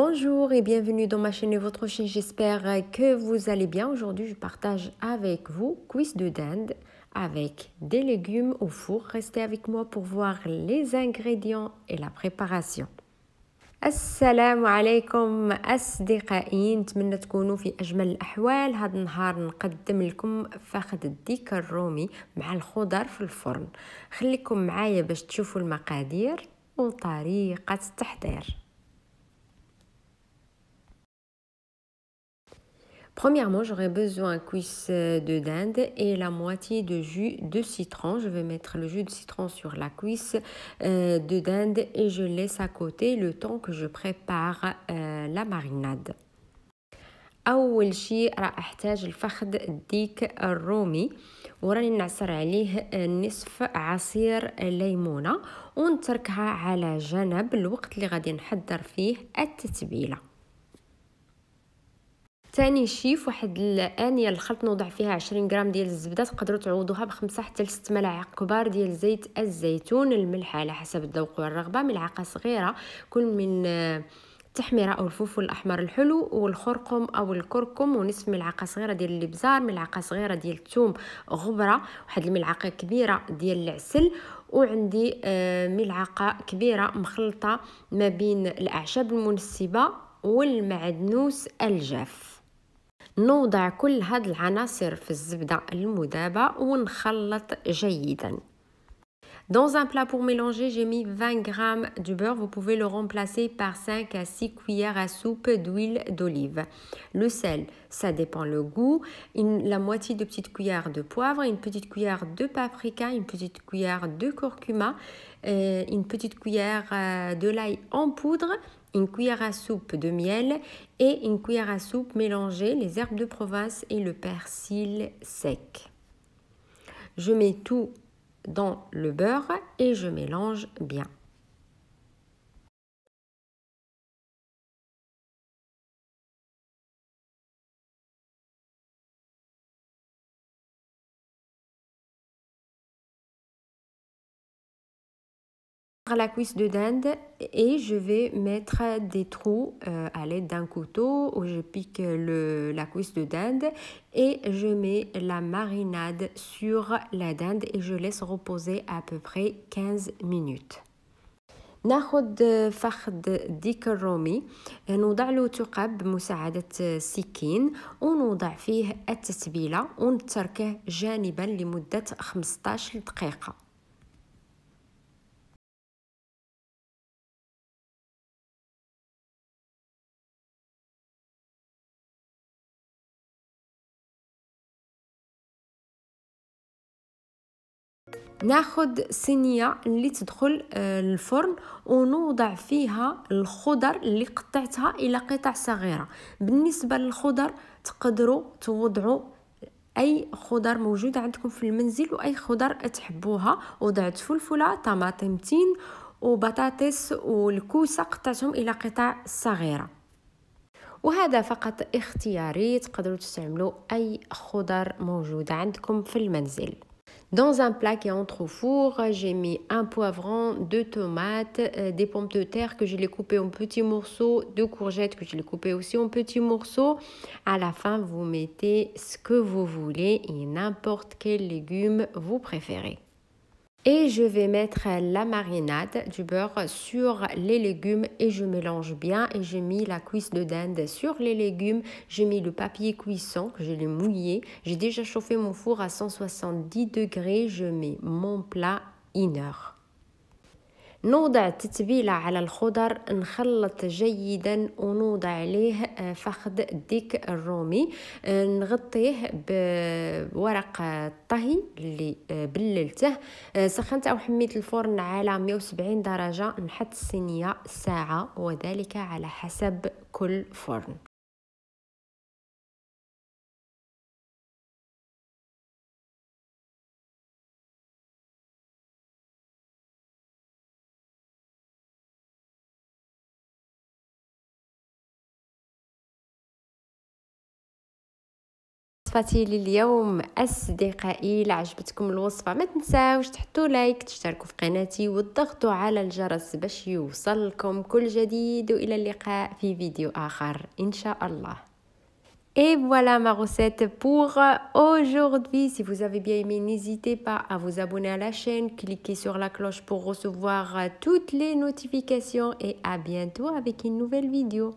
Bonjour et bienvenue dans ma chaîne votre chaîne. J'espère euh, que vous allez bien. Aujourd'hui, je partage avec vous quiz de dinde avec des légumes au four. Restez avec moi pour voir les ingrédients et la préparation. Assalamu Assalamu alaikum أصدقائي نتمنى تكونوا في أجمل الأحوال هذا النهار نقدم لكم فخذ الديك الرومي مع الخضر في الفرن خليكم معايا باش تشوفوا المقادير de التحضير Premièrement, j'aurai besoin un cuisse de dinde et la moitié de jus de citron. Je vais mettre le jus de citron sur la cuisse euh, de dinde et je laisse à côté le temps que je prépare euh, la marinade. اول شيء راح احتاج الفخذ الديك الرومي وراني نعصر عليه نصف عصير ليمونه ونتركها على جنب الوقت اللي غادي نحضر فيه التتبيله تاني شي فواحد الانيه الخلط نوضع فيها 20 غرام ديال الزبده تقدروا تعوضوها بخمسة حتى لست ملاعق كبار ديال زيت الزيتون الملح على حسب الذوق والرغبه ملعقه صغيره كل من آه، التحميره او الفلفل الاحمر الحلو والخرقم او الكركم ونصف ملعقه صغيره ديال الابزار ملعقه صغيره ديال الثوم غبره واحد الملعقه كبيره ديال العسل وعندي آه، ملعقه كبيره مخلطه ما بين الاعشاب المنسبه والمعدنوس الجاف نوضع كل هاد العناصر في الزبدة المذابة ونخلط جيداً Dans un plat pour mélanger, j'ai mis 20 g du beurre. Vous pouvez le remplacer par 5 à 6 cuillères à soupe d'huile d'olive. Le sel, ça dépend le goût. la moitié de petite cuillère de poivre, une petite cuillère de paprika, une petite cuillère de curcuma, euh, une petite cuillère euh, de l'ail en poudre une cuillère à soupe de miel et une cuillère à soupe mélangée les herbes de province et le persil sec. Je mets tout dans le beurre et je mélange bien. la cuisse de dinde et je vais mettre des trous euh, à l'aide d'un couteau où je pique le, la cuisse de dinde et je mets la marinade sur la dinde et je laisse reposer à peu près 15 minutes. ناخذ فخذ ديك الرومي نوضع له ثقب مساعدة سكين ونوضع فيه التتبيله ونتركه جانبا لمدة 15 دقيقة ناخد صينيه اللي تدخل آه، الفرن ونوضع فيها الخضر اللي قطعتها الى قطع صغيره بالنسبه للخضر تقدروا توضعوا اي خضر موجوده عندكم في المنزل واي خضر تحبوها وضعت فلفله طماطمتين وبطاطس والكوسه قطعتهم الى قطع صغيره وهذا فقط اختياري تقدروا تستعملوا اي خضر موجوده عندكم في المنزل Dans un plat qui entre au four, j'ai mis un poivron, deux tomates, euh, des pommes de terre que je l'ai coupées en petits morceaux, deux courgettes que je l'ai coupées aussi en petits morceaux. À la fin, vous mettez ce que vous voulez et n'importe quel légume vous préférez. Et je vais mettre la marinade du beurre sur les légumes et je mélange bien. Et j'ai mis la cuisse de dinde sur les légumes. J'ai mis le papier cuisson que je l'ai mouillé. J'ai déjà chauffé mon four à 170 degrés. Je mets mon plat in heure. نوضع تتبيلة على الخضر نخلط جيدا ونوضع عليه آه، فخذ الديك الرومي آه، نغطيه بورق الطهي اللي آه، بللته سخنت او حميت الفرن على 170 درجة نحط الصينية ساعة وذلك على حسب كل فرن وصفتي لليوم أصدقائي إلا عجبتكم الوصفة ما تنساوش تحطوا لايك تشتركوا في قناتي وتضغطوا على الجرس باش يوصلكم كل جديد وإلى اللقاء في فيديو آخر إن شاء الله Et voilà ma recette pour aujourd'hui. Si vous avez bien aimé, n'hésitez pas à vous abonner à la chaîne, cliquez sur la cloche pour recevoir toutes les notifications et à bientôt avec une nouvelle vidéo.